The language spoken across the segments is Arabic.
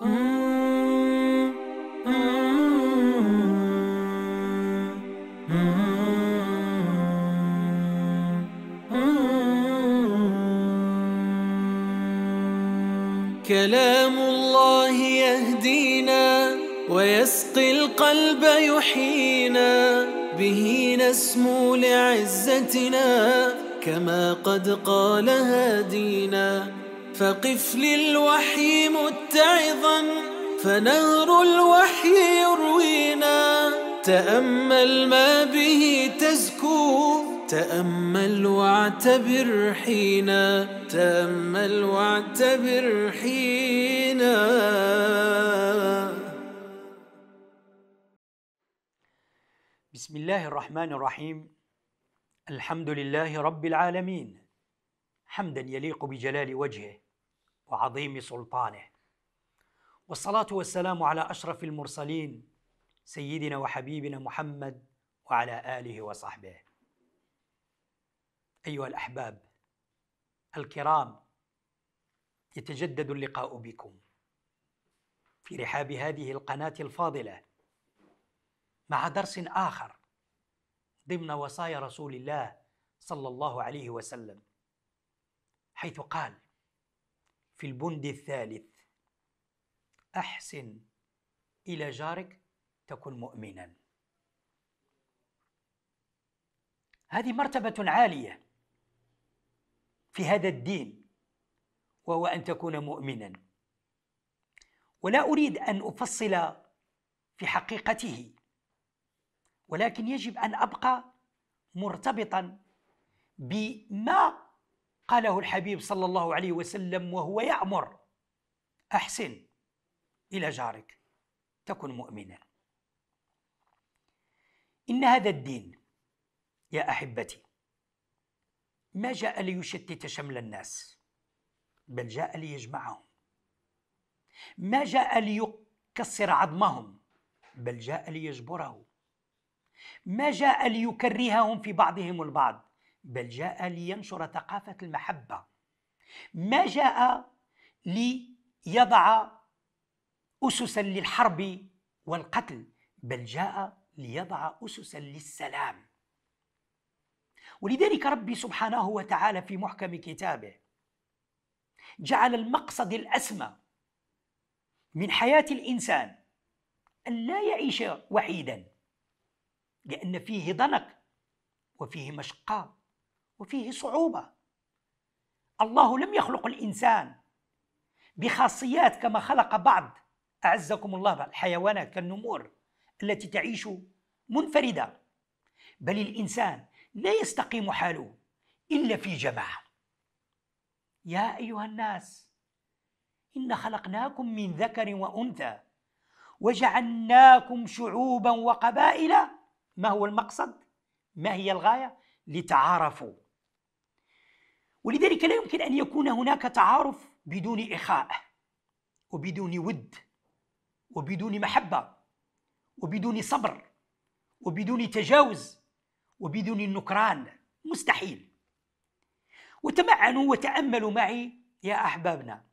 كلام الله يهدينا ويسقي القلب يحيينا به نسمو لعزتنا كما قد قال هادينا فقف للوحي متعظا فنهر الوحي يروينا تأمل ما به تزكو تأمل واعتبر حينا تأمل واعتبر حينا بسم الله الرحمن الرحيم الحمد لله رب العالمين حمدا يليق بجلال وجهه وعظيم سلطانه والصلاه والسلام على اشرف المرسلين سيدنا وحبيبنا محمد وعلى اله وصحبه ايها الاحباب الكرام يتجدد اللقاء بكم في رحاب هذه القناه الفاضله مع درس اخر ضمن وصايا رسول الله صلى الله عليه وسلم حيث قال في البند الثالث أحسن إلى جارك تكن مؤمنا هذه مرتبة عالية في هذا الدين وهو أن تكون مؤمنا ولا أريد أن أفصل في حقيقته ولكن يجب أن أبقى مرتبطا بما قاله الحبيب صلى الله عليه وسلم وهو يأمر أحسن إلى جارك تكن مؤمنا إن هذا الدين يا أحبتي ما جاء ليشتت شمل الناس بل جاء ليجمعهم ما جاء ليكسر عظمهم بل جاء ليجبره ما جاء ليكرههم في بعضهم البعض بل جاء لينشر ثقافة المحبة ما جاء ليضع أسسا للحرب والقتل بل جاء ليضع أسسا للسلام ولذلك ربي سبحانه وتعالى في محكم كتابه جعل المقصد الأسمى من حياة الإنسان أن لا يعيش وحيدا لأن فيه ضنك وفيه مشقة وفيه صعوبه الله لم يخلق الانسان بخاصيات كما خلق بعض اعزكم الله الحيوانات كالنمور التي تعيش منفرده بل الانسان لا يستقيم حاله الا في جماعه يا ايها الناس انا خلقناكم من ذكر وانثى وجعلناكم شعوبا وقبائل ما هو المقصد ما هي الغايه لتعارفوا ولذلك لا يمكن ان يكون هناك تعارف بدون اخاء وبدون ود وبدون محبه وبدون صبر وبدون تجاوز وبدون النكران مستحيل وتمعنوا وتاملوا معي يا احبابنا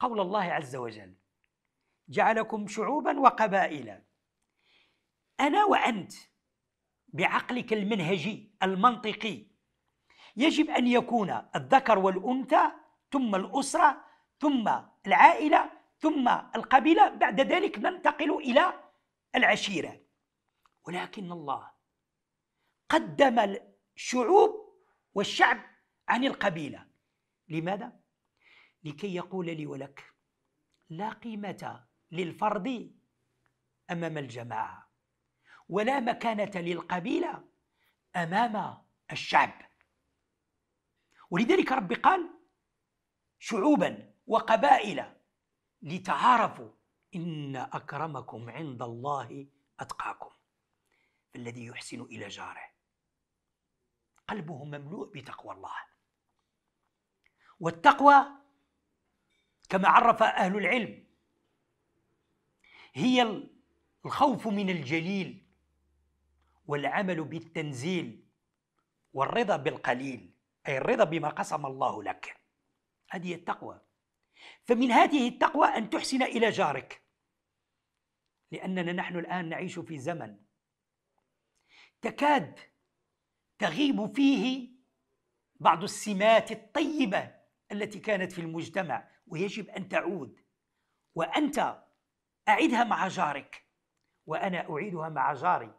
قول الله عز وجل جعلكم شعوبا وقبائل انا وانت بعقلك المنهجي المنطقي يجب أن يكون الذكر والأنثى ثم الأسرة ثم العائلة ثم القبيلة بعد ذلك ننتقل إلى العشيرة ولكن الله قدم الشعوب والشعب عن القبيلة لماذا؟ لكي يقول لي ولك لا قيمة للفرد أمام الجماعة ولا مكانة للقبيلة أمام الشعب ولذلك ربي قال شعوبا وقبائل لتعارفوا إن أكرمكم عند الله أتقاكم الذي يحسن إلى جاره قلبه مملوء بتقوى الله والتقوى كما عرف أهل العلم هي الخوف من الجليل والعمل بالتنزيل والرضا بالقليل أي الرضا بما قسم الله لك هذه التقوى فمن هذه التقوى أن تحسن إلى جارك لأننا نحن الآن نعيش في زمن تكاد تغيب فيه بعض السمات الطيبة التي كانت في المجتمع ويجب أن تعود وأنت أعدها مع جارك وأنا أعيدها مع جاري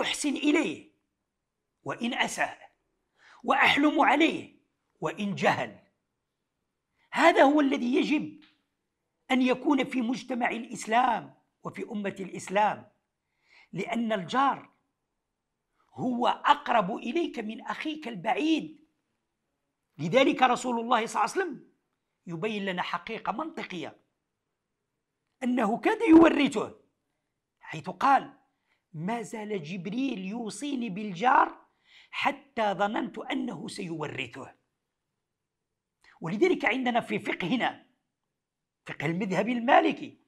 أحسن إليه وإن أساء واحلم عليه وان جهل هذا هو الذي يجب ان يكون في مجتمع الاسلام وفي امه الاسلام لان الجار هو اقرب اليك من اخيك البعيد لذلك رسول الله صلى الله عليه وسلم يبين لنا حقيقه منطقيه انه كاد يورثه حيث قال ما زال جبريل يوصيني بالجار حتى ظننت انه سيورثه ولذلك عندنا في فقهنا فقه المذهب المالكي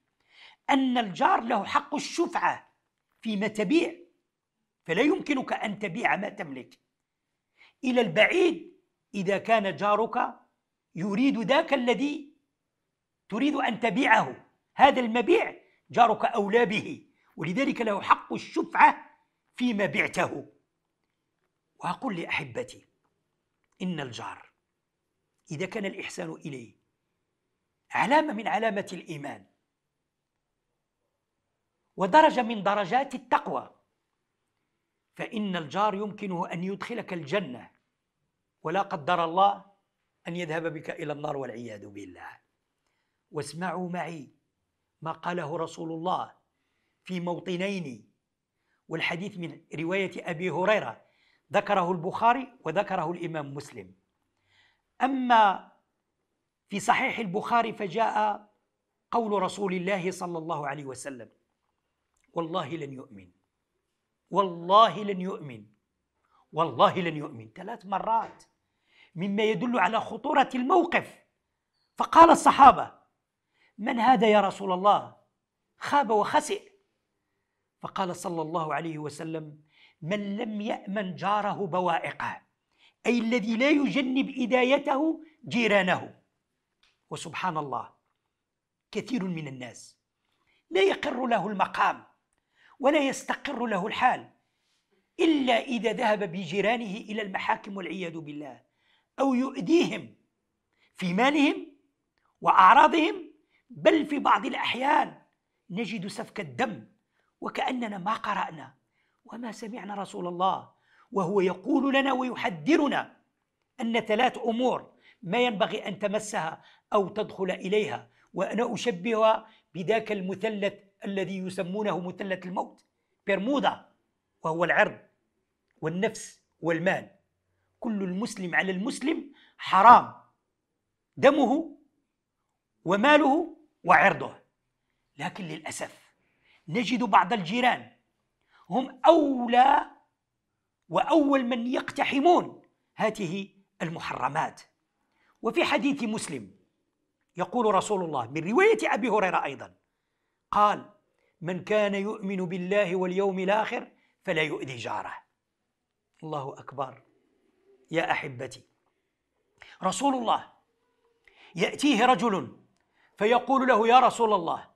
ان الجار له حق الشفعه فيما تبيع فلا يمكنك ان تبيع ما تملك الى البعيد اذا كان جارك يريد ذاك الذي تريد ان تبيعه هذا المبيع جارك اولى به ولذلك له حق الشفعه فيما بعته وأقول لأحبتي إن الجار إذا كان الإحسان إليه علامة من علامة الإيمان ودرجة من درجات التقوى فإن الجار يمكنه أن يدخلك الجنة ولا قدر الله أن يذهب بك إلى النار والعياذ بالله واسمعوا معي ما قاله رسول الله في موطنين والحديث من رواية أبي هريرة ذكره البخاري وذكره الامام مسلم اما في صحيح البخاري فجاء قول رسول الله صلى الله عليه وسلم والله لن يؤمن والله لن يؤمن والله لن يؤمن ثلاث مرات مما يدل على خطورة الموقف فقال الصحابة من هذا يا رسول الله خاب وخسئ فقال صلى الله عليه وسلم من لم يأمن جاره بوائقه أي الذي لا يجنب إدايته جيرانه وسبحان الله كثير من الناس لا يقر له المقام ولا يستقر له الحال إلا إذا ذهب بجيرانه إلى المحاكم والعياذ بالله أو يؤذيهم في مالهم وأعراضهم بل في بعض الأحيان نجد سفك الدم وكأننا ما قرأنا وما سمعنا رسول الله وهو يقول لنا ويحذرنا ان ثلاث امور ما ينبغي ان تمسها او تدخل اليها وانا اشبهها بذاك المثلث الذي يسمونه مثلث الموت برمودا وهو العرض والنفس والمال كل المسلم على المسلم حرام دمه وماله وعرضه لكن للاسف نجد بعض الجيران هم أولى وأول من يقتحمون هذه المحرمات وفي حديث مسلم يقول رسول الله من رواية أبي هريرة أيضا قال من كان يؤمن بالله واليوم الآخر فلا يؤذي جاره الله أكبر يا أحبتي رسول الله يأتيه رجل فيقول له يا رسول الله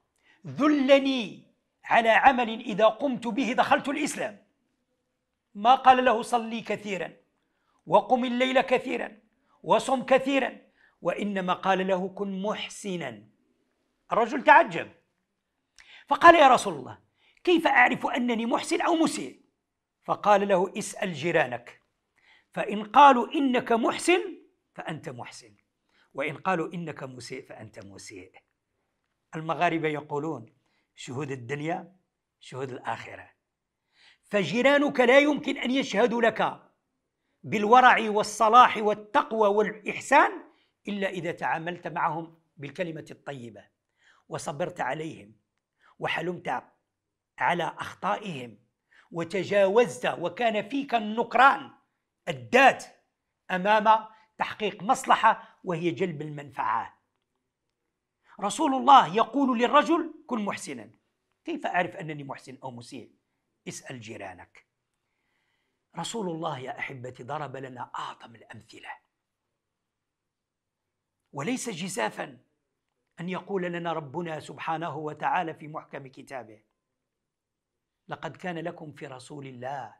ذلني على عمل إذا قمت به دخلت الإسلام ما قال له صلي كثيرا وقم الليل كثيرا وصم كثيرا وإنما قال له كن محسنا الرجل تعجب فقال يا رسول الله كيف أعرف أنني محسن أو مسيء فقال له اسأل جيرانك فإن قالوا إنك محسن فأنت محسن وإن قالوا إنك مسيء فأنت مسيء المغاربة يقولون شهود الدنيا شهود الآخرة فجيرانك لا يمكن أن يشهدوا لك بالورع والصلاح والتقوى والإحسان إلا إذا تعاملت معهم بالكلمة الطيبة وصبرت عليهم وحلمت على أخطائهم وتجاوزت وكان فيك النكران الدات أمام تحقيق مصلحة وهي جلب المنفعات رسول الله يقول للرجل كن محسنا كيف أعرف أنني محسن أو مسيء اسأل جيرانك رسول الله يا أحبتي ضرب لنا أعظم الأمثلة وليس جزافا أن يقول لنا ربنا سبحانه وتعالى في محكم كتابه لقد كان لكم في رسول الله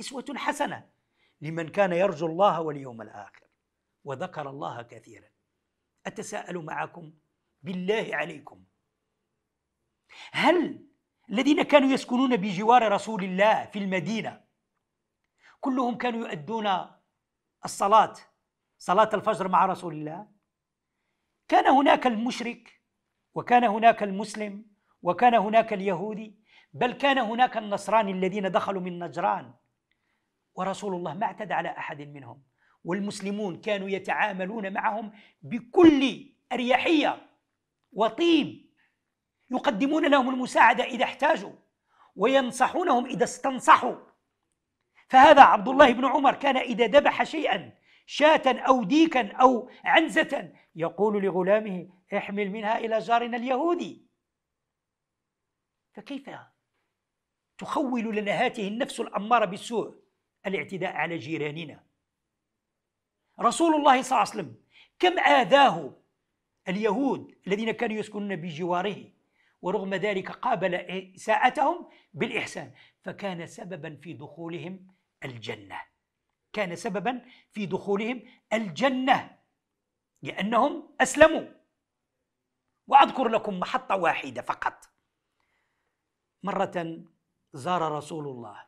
إسوة حسنة لمن كان يرجو الله واليوم الآخر وذكر الله كثيرا أتساءل معكم بالله عليكم هل الذين كانوا يسكنون بجوار رسول الله في المدينه كلهم كانوا يؤدون الصلاه صلاه الفجر مع رسول الله كان هناك المشرك وكان هناك المسلم وكان هناك اليهودي بل كان هناك النصراني الذين دخلوا من نجران ورسول الله ما اعتدى على احد منهم والمسلمون كانوا يتعاملون معهم بكل اريحيه وطيب يقدمون لهم المساعدة إذا احتاجوا وينصحونهم إذا استنصحوا فهذا عبد الله بن عمر كان إذا ذبح شيئا شاة أو ديكا أو عنزة يقول لغلامه احمل منها إلى جارنا اليهودي فكيف تخول لنا هاته النفس الأمارة بالسوء الاعتداء على جيراننا رسول الله صلى الله عليه وسلم كم آذاه اليهود الذين كانوا يسكنون بجواره ورغم ذلك قابل إساءتهم بالإحسان فكان سببا في دخولهم الجنة كان سببا في دخولهم الجنة لأنهم أسلموا وأذكر لكم محطة واحدة فقط مرة زار رسول الله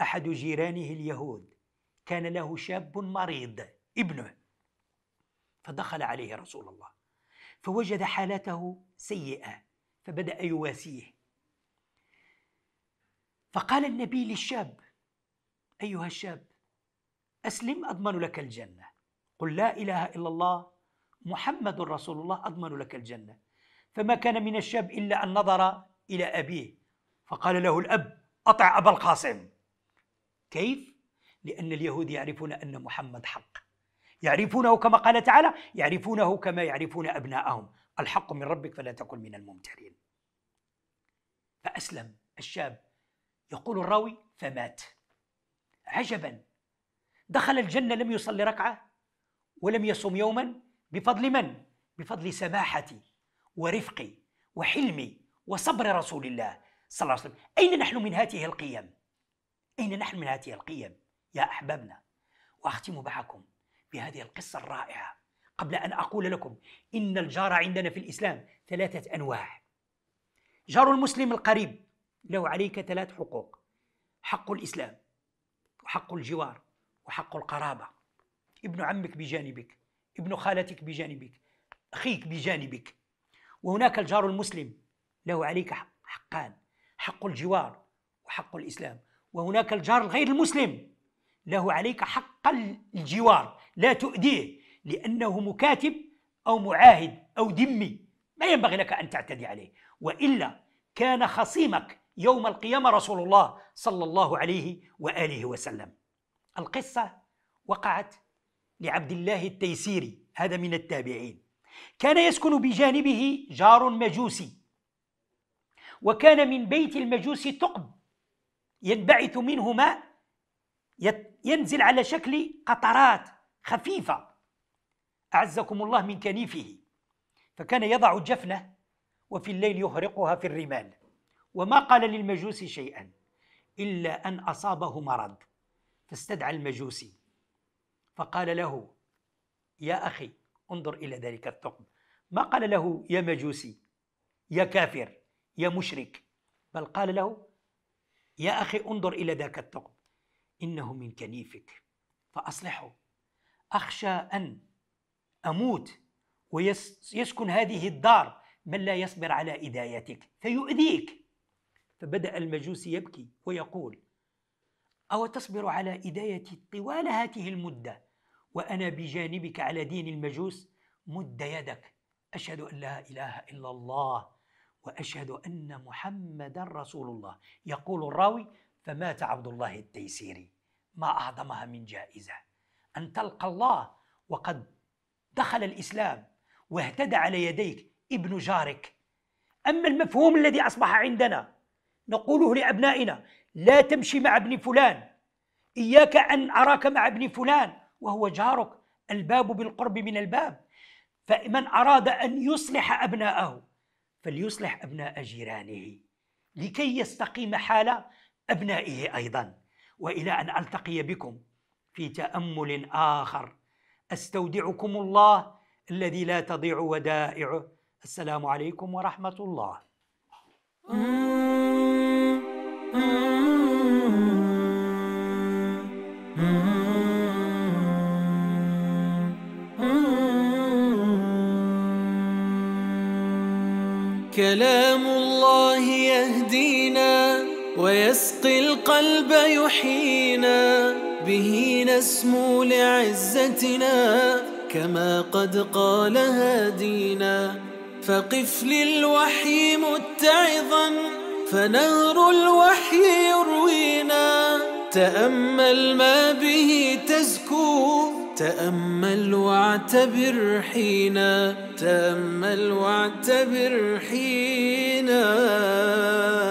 أحد جيرانه اليهود كان له شاب مريض ابنه فدخل عليه رسول الله فوجد حالته سيئه فبدا يواسيه فقال النبي للشاب ايها الشاب اسلم اضمن لك الجنه قل لا اله الا الله محمد رسول الله اضمن لك الجنه فما كان من الشاب الا ان نظر الى ابيه فقال له الاب اطع ابا القاسم كيف لان اليهود يعرفون ان محمد حق يعرفونه كما قال تعالى يعرفونه كما يعرفون أبناءهم الحق من ربك فلا تكن من الممترين فأسلم الشاب يقول الراوي فمات عجبا دخل الجنة لم يصلي ركعة ولم يصوم يوما بفضل من؟ بفضل سماحتي ورفقي وحلمي وصبر رسول الله صلى الله عليه وسلم أين نحن من هذه القيم؟ أين نحن من هذه القيم يا أحبابنا وأختم معكم بهذه القصة الرائعة قبل أن أقول لكم إن الجار عندنا في الإسلام ثلاثة أنواع جار المسلم القريب له عليك ثلاث حقوق حق الإسلام وحق الجوار وحق القرابة ابن عمك بجانبك ابن خالتك بجانبك أخيك بجانبك وهناك الجار المسلم له عليك حقان حق الجوار وحق الإسلام وهناك الجار الغير المسلم له عليك حق الجوار لا تؤذيه لأنه مكاتب أو معاهد أو ذمي ما ينبغي لك أن تعتدي عليه وإلا كان خصيمك يوم القيامة رسول الله صلى الله عليه وآله وسلم القصة وقعت لعبد الله التيسيري هذا من التابعين كان يسكن بجانبه جار مجوسي وكان من بيت المجوس ثقب ينبعث منه ماء ينزل على شكل قطرات خفيفة أعزكم الله من كنيفه فكان يضع جفنه وفي الليل يهرقها في الرمال وما قال للمجوس شيئا إلا أن أصابه مرض فاستدعى المجوسي فقال له يا أخي انظر إلى ذلك الثقب ما قال له يا مجوسي يا كافر يا مشرك بل قال له يا أخي انظر إلى ذاك الثقب إنه من كنيفك فأصلحه أخشى أن أموت ويسكن هذه الدار من لا يصبر على إدايتك فيؤذيك فبدأ المجوس يبكي ويقول أو تصبر على إدايتي طوال هذه المدة وأنا بجانبك على دين المجوس مد يدك أشهد أن لا إله إلا الله وأشهد أن محمدا رسول الله يقول الراوي فمات عبد الله التيسيري ما اعظمها من جائزه ان تلقى الله وقد دخل الاسلام واهتدى على يديك ابن جارك اما المفهوم الذي اصبح عندنا نقوله لابنائنا لا تمشي مع ابن فلان اياك ان اراك مع ابن فلان وهو جارك الباب بالقرب من الباب فمن اراد ان يصلح ابناءه فليصلح ابناء جيرانه لكي يستقيم حال ابنائه ايضا والى ان التقي بكم في تامل اخر استودعكم الله الذي لا تضيع ودائعه السلام عليكم ورحمه الله كلام الله يهدي ويسقي القلب يحيينا به نسمو لعزتنا كما قد قال هادينا فقف للوحي متعظا فنهر الوحي يروينا تأمل ما به تزكو تأمل واعتبر حينا تأمل واعتبر حينا